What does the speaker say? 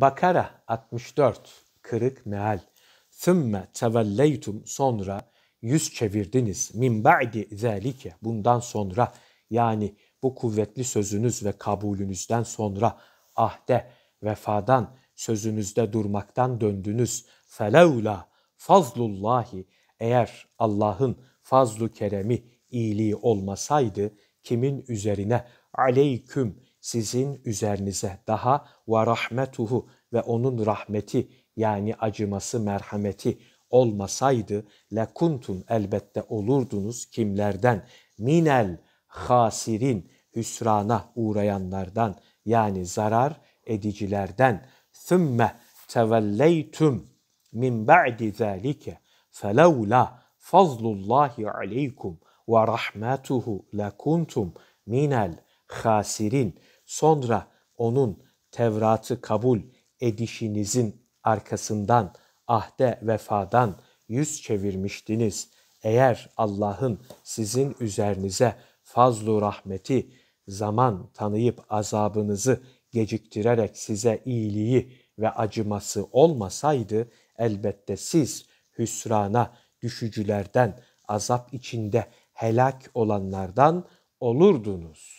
Bakara 64 kırık meal. Sümme tevelleytum sonra yüz çevirdiniz. Min ba'di zelike bundan sonra yani bu kuvvetli sözünüz ve kabulünüzden sonra ahde vefadan sözünüzde durmaktan döndünüz. Felevla fazlullahi eğer Allah'ın fazlu keremi iyiliği olmasaydı kimin üzerine aleyküm sizin üzerinize daha ve rahmetuhu ve onun rahmeti yani acıması merhameti olmasaydı lekuntum elbette olurdunuz kimlerden minel hasirin hüsrana uğrayanlardan yani zarar edicilerden sümme tevelleytüm min ba'di zalike felevla fazlullahi aleykum ve rahmetuhu lekuntum minel hasirin sonra onun Tevrat'ı kabul edişinizin arkasından ahde vefadan yüz çevirmiştiniz. Eğer Allah'ın sizin üzerinize fazlu rahmeti zaman tanıyıp azabınızı geciktirerek size iyiliği ve acıması olmasaydı elbette siz hüsrana düşücülerden azap içinde helak olanlardan olurdunuz.